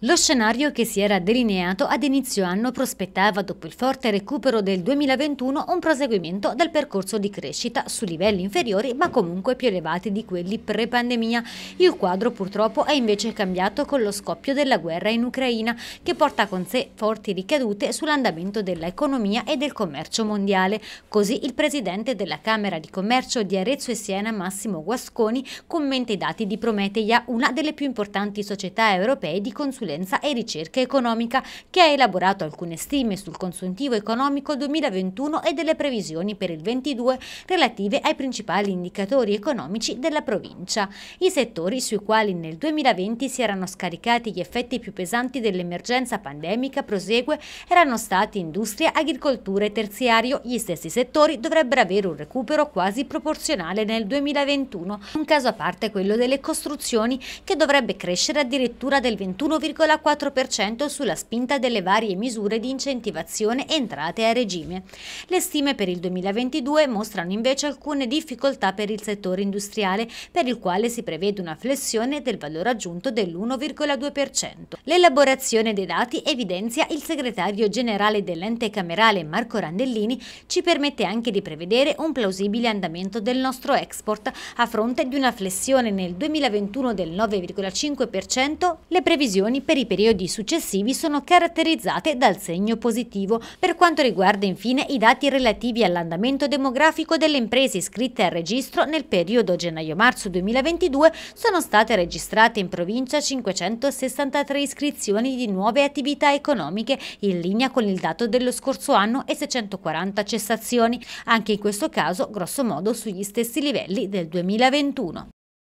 Lo scenario che si era delineato ad inizio anno prospettava, dopo il forte recupero del 2021, un proseguimento del percorso di crescita su livelli inferiori ma comunque più elevati di quelli pre-pandemia. Il quadro purtroppo è invece cambiato con lo scoppio della guerra in Ucraina, che porta con sé forti ricadute sull'andamento dell'economia e del commercio mondiale. Così il presidente della Camera di Commercio di Arezzo e Siena, Massimo Guasconi, commenta i dati di Prometeia, una delle più importanti società europee di consulenza consulenza e ricerca economica, che ha elaborato alcune stime sul consuntivo economico 2021 e delle previsioni per il 22 relative ai principali indicatori economici della provincia. I settori sui quali nel 2020 si erano scaricati gli effetti più pesanti dell'emergenza pandemica prosegue erano stati industria, agricoltura e terziario. Gli stessi settori dovrebbero avere un recupero quasi proporzionale nel 2021, un caso a parte quello delle costruzioni che dovrebbe crescere addirittura del 21,5%, 2,4% sulla spinta delle varie misure di incentivazione entrate a regime. Le stime per il 2022 mostrano invece alcune difficoltà per il settore industriale, per il quale si prevede una flessione del valore aggiunto dell'1,2%. L'elaborazione dei dati evidenzia il segretario generale dell'ente camerale Marco Randellini ci permette anche di prevedere un plausibile andamento del nostro export a fronte di una flessione nel 2021 del 9,5%, le previsioni per i periodi successivi sono caratterizzate dal segno positivo. Per quanto riguarda infine i dati relativi all'andamento demografico delle imprese iscritte al registro nel periodo gennaio-marzo 2022 sono state registrate in provincia 563 iscrizioni di nuove attività economiche in linea con il dato dello scorso anno e 640 cessazioni, anche in questo caso grossomodo sugli stessi livelli del 2021.